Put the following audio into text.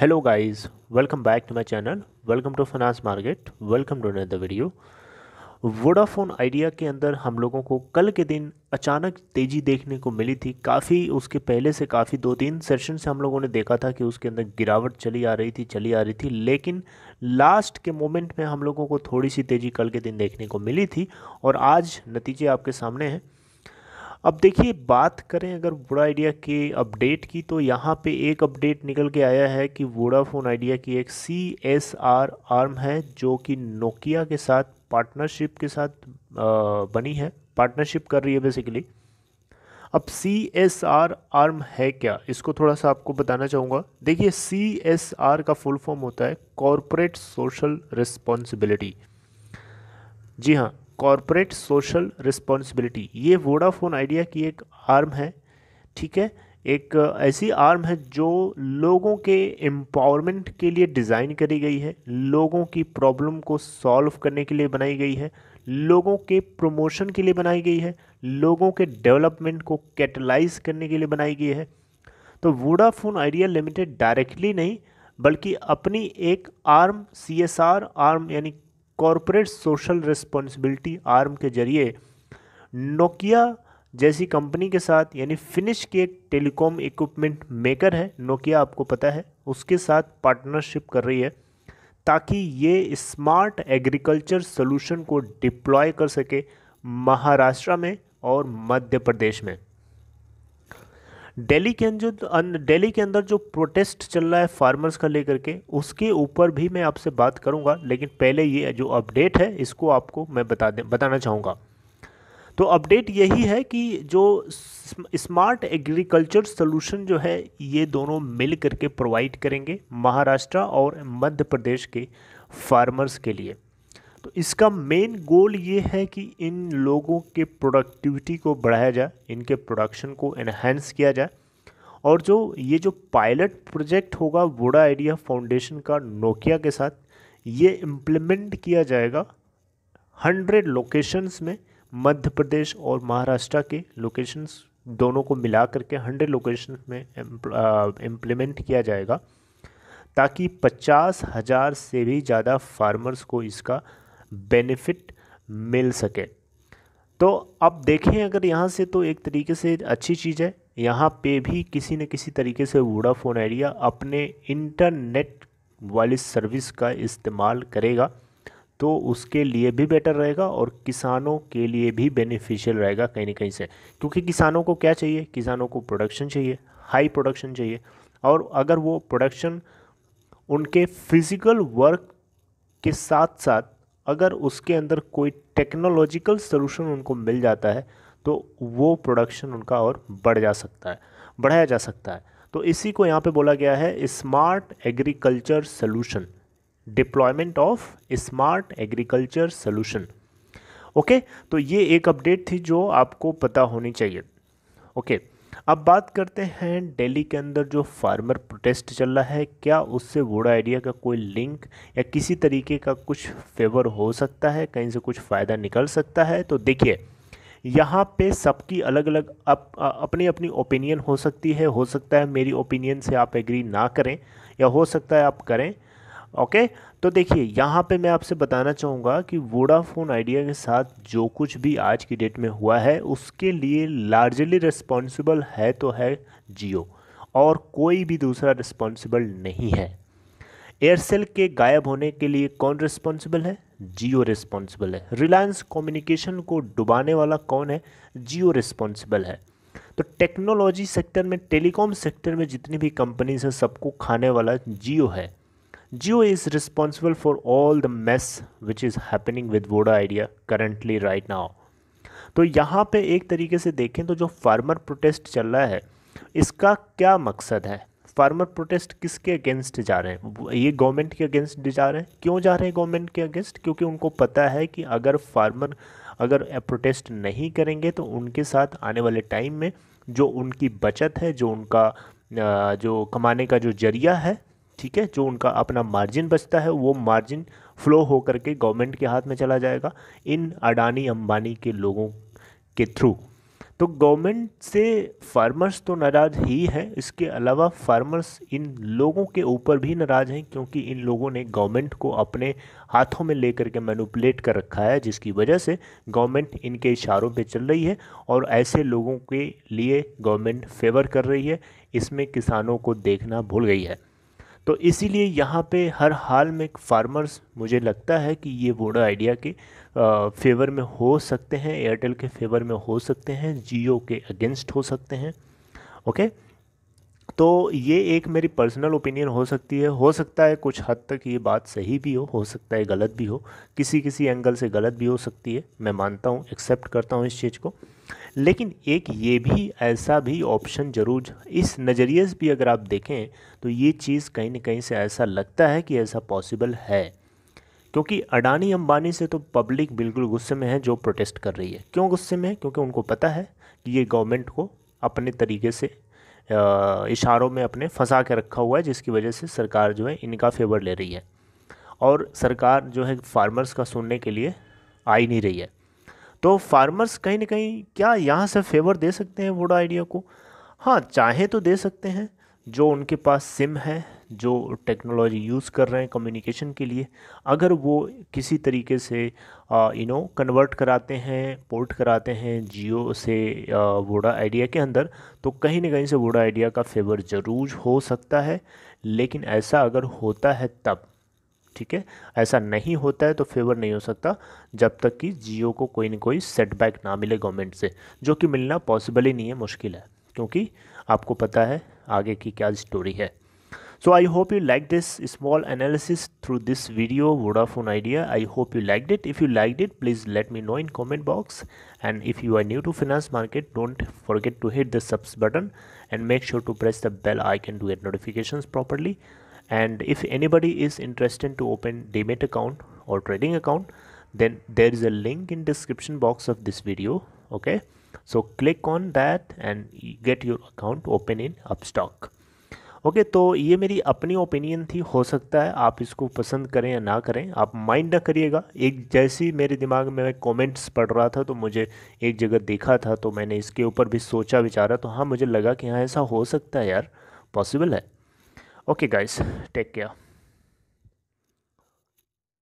Hello guys welcome back to my channel welcome to finance market welcome to the video Vodafone Idea के अंदर हम लोगों को कल के दिन अचानक तेज़ी देखने को मिली थी काफ़ी उसके पहले से काफ़ी दो तीन सेशन से हम लोगों ने देखा था कि उसके अंदर गिरावट चली आ रही थी चली आ रही थी लेकिन लास्ट के मोमेंट में हम लोगों को थोड़ी सी तेज़ी कल के दिन देखने को मिली थी और आज नतीजे आपके सामने हैं अब देखिए बात करें अगर वोडा आइडिया के अपडेट की तो यहाँ पे एक अपडेट निकल के आया है कि वोडाफोन आइडिया की एक सी एस आर आर्म है जो कि नोकिया के साथ पार्टनरशिप के साथ बनी है पार्टनरशिप कर रही है बेसिकली अब सी एस आर आर्म है क्या इसको थोड़ा सा आपको बताना चाहूँगा देखिए सी एस आर का फुल फॉर्म होता है कॉरपोरेट सोशल रिस्पॉन्सिबिलिटी जी हाँ कॉरपोरेट सोशल रिस्पॉन्सिबिलिटी ये वोडाफोन आइडिया की एक आर्म है ठीक है एक uh, ऐसी आर्म है जो लोगों के एम्पावरमेंट के लिए डिज़ाइन करी गई है लोगों की प्रॉब्लम को सॉल्व करने के लिए बनाई गई है लोगों के प्रमोशन के लिए बनाई गई है लोगों के डेवलपमेंट को कैटलाइज करने के लिए बनाई गई है तो वोडाफोन आइडिया लिमिटेड डायरेक्टली नहीं बल्कि अपनी एक arm C S R arm यानी कॉरपोरेट सोशल रिस्पॉन्सिबिलिटी आर्म के जरिए नोकिया जैसी कंपनी के साथ यानी फिनिश के टेलीकॉम इक्विपमेंट मेकर है नोकिया आपको पता है उसके साथ पार्टनरशिप कर रही है ताकि ये स्मार्ट एग्रीकल्चर सोल्यूशन को डिप्लॉय कर सके महाराष्ट्र में और मध्य प्रदेश में दिल्ली के अंदर दिल्ली के अंदर जो प्रोटेस्ट चल रहा है फार्मर्स का लेकर के उसके ऊपर भी मैं आपसे बात करूंगा लेकिन पहले ये जो अपडेट है इसको आपको मैं बता दे बताना चाहूँगा तो अपडेट यही है कि जो स्मार्ट एग्रीकल्चर सोल्यूशन जो है ये दोनों मिल करके प्रोवाइड करेंगे महाराष्ट्र और मध्य प्रदेश के फार्मर्स के लिए तो इसका मेन गोल ये है कि इन लोगों के प्रोडक्टिविटी को बढ़ाया जाए इनके प्रोडक्शन को एनहेंस किया जाए और जो ये जो पायलट प्रोजेक्ट होगा वोडा आइडिया फाउंडेशन का नोकिया के साथ ये इम्प्लीमेंट किया जाएगा हंड्रेड लोकेशंस में मध्य प्रदेश और महाराष्ट्र के लोकेशंस दोनों को मिला करके हंड्रेड लोकेशन में इम्प्लीमेंट किया जाएगा ताकि पचास हज़ार से भी ज़्यादा फार्मर्स को इसका बेनिफिट मिल सके तो अब देखें अगर यहाँ से तो एक तरीके से अच्छी चीज़ है यहाँ पे भी किसी न किसी तरीके से वोडाफोन आइडिया अपने इंटरनेट वाली सर्विस का इस्तेमाल करेगा तो उसके लिए भी बेटर रहेगा और किसानों के लिए भी बेनिफिशियल रहेगा कहीं ना कहीं से क्योंकि किसानों को क्या चाहिए किसानों को प्रोडक्शन चाहिए हाई प्रोडक्शन चाहिए और अगर वो प्रोडक्शन उनके फिज़िकल वर्क के साथ साथ अगर उसके अंदर कोई टेक्नोलॉजिकल सोल्यूशन उनको मिल जाता है तो वो प्रोडक्शन उनका और बढ़ जा सकता है बढ़ाया जा सकता है तो इसी को यहाँ पे बोला गया है smart agriculture solution deployment of smart agriculture solution okay तो ये एक अपडेट थी जो आपको पता होनी चाहिए ओके okay. अब बात करते हैं दिल्ली के अंदर जो फार्मर प्रोटेस्ट चल रहा है क्या उससे वोडा आइडिया का कोई लिंक या किसी तरीके का कुछ फेवर हो सकता है कहीं से कुछ फ़ायदा निकल सकता है तो देखिए यहाँ पे सबकी अलग अलग अप, अपनी अपनी ओपिनियन हो सकती है हो सकता है मेरी ओपिनियन से आप एग्री ना करें या हो सकता है आप करें ओके तो देखिए यहाँ पे मैं आपसे बताना चाहूँगा कि वोडाफोन आइडिया के साथ जो कुछ भी आज की डेट में हुआ है उसके लिए लार्जली रिस्पॉन्सिबल है तो है जियो और कोई भी दूसरा रिस्पॉन्सिबल नहीं है एयरसेल के गायब होने के लिए कौन रिस्पॉन्सिबल है जियो रिस्पॉन्सिबल है रिलायंस कम्युनिकेशन को डुबाने वाला कौन है जियो रिस्पॉन्सिबल है तो टेक्नोलॉजी सेक्टर में टेलीकॉम सेक्टर में जितनी भी कंपनीज हैं सबको खाने वाला जियो है Jio is responsible for all the mess which is happening with Voda Idea currently right now. तो यहाँ पे एक तरीके से देखें तो जो फार्मर प्रोटेस्ट चल रहा है इसका क्या मकसद है फार्मर प्रोटेस्ट किसके अगेंस्ट जा रहे हैं ये गवर्नमेंट के अगेंस्ट जा रहे हैं क्यों जा रहे हैं गवर्नमेंट के अगेंस्ट क्योंकि उनको पता है कि अगर फार्मर अगर प्रोटेस्ट नहीं करेंगे तो उनके साथ आने वाले टाइम में जो उनकी बचत है जो उनका जो कमाने का जो जरिया है ठीक है जो उनका अपना मार्जिन बचता है वो मार्जिन फ्लो हो करके गवर्नमेंट के हाथ में चला जाएगा इन अडानी अंबानी के लोगों के थ्रू तो गवर्नमेंट से फार्मर्स तो नाराज़ ही हैं इसके अलावा फार्मर्स इन लोगों के ऊपर भी नाराज़ हैं क्योंकि इन लोगों ने गवर्नमेंट को अपने हाथों में लेकर के मैनुपलेट कर रखा है जिसकी वजह से गवर्नमेंट इनके इशारों पे चल रही है और ऐसे लोगों के लिए गवर्नमेंट फेवर कर रही है इसमें किसानों को देखना भूल गई है तो इसीलिए यहाँ पे हर हाल में फार्मर्स मुझे लगता है कि ये वोडा आइडिया के फेवर में हो सकते हैं एयरटेल के फेवर में हो सकते हैं जियो के अगेंस्ट हो सकते हैं ओके okay? तो ये एक मेरी पर्सनल ओपिनियन हो सकती है हो सकता है कुछ हद तक ये बात सही भी हो हो सकता है गलत भी हो किसी किसी एंगल से गलत भी हो सकती है मैं मानता हूँ एक्सेप्ट करता हूँ इस चीज़ को लेकिन एक ये भी ऐसा भी ऑप्शन ज़रूर इस नज़रिए से भी अगर आप देखें तो ये चीज़ कहीं ना कहीं से ऐसा लगता है कि ऐसा पॉसिबल है क्योंकि अडानी अंबानी से तो पब्लिक बिल्कुल गुस्से में है जो प्रोटेस्ट कर रही है क्यों गुस्से में है क्योंकि उनको पता है कि ये गवर्नमेंट को अपने तरीके से इशारों में अपने फंसा के रखा हुआ है जिसकी वजह से सरकार जो है इनका फेवर ले रही है और सरकार जो है फार्मर्स का सुनने के लिए आ ही नहीं रही है तो फार्मर्स कहीं ना कहीं क्या यहाँ से फेवर दे सकते हैं वोडा आइडिया को हाँ चाहे तो दे सकते हैं जो उनके पास सिम है जो टेक्नोलॉजी यूज़ कर रहे हैं कम्युनिकेशन के लिए अगर वो किसी तरीके से यू नो कन्वर्ट कराते हैं पोर्ट कराते हैं जियो से वोडा आइडिया के अंदर तो कहीं ना कहीं से वोडा आइडिया का फेवर ज़रूर हो सकता है लेकिन ऐसा अगर होता है तब ठीक है ऐसा नहीं होता है तो फेवर नहीं हो सकता जब तक कि जियो को कोई ना कोई सेटबैक ना मिले गवर्नमेंट से जो कि मिलना पॉसिबल ही नहीं है मुश्किल है क्योंकि आपको पता है आगे की क्या स्टोरी है so I hope you like this small analysis through this video Vodafone Idea I hope you like it if you like it please let me know in comment box and if you are new to finance market don't forget to hit the subs button and make sure to press the bell I can do at notification properly and if anybody is interested to open demat account और trading account then there is a link in description box of this video okay so click on that get your account open in Upstox okay तो ये मेरी अपनी opinion थी हो सकता है आप इसको पसंद करें या ना करें आप माइंड ना करिएगा एक जैसी मेरे दिमाग में मैं कमेंट्स पढ़ रहा था तो मुझे एक जगह देखा था तो मैंने इसके ऊपर भी सोचा विचारा तो हाँ मुझे लगा कि हाँ ऐसा हो सकता है यार पॉसिबल है ओके गाइस टेक केयर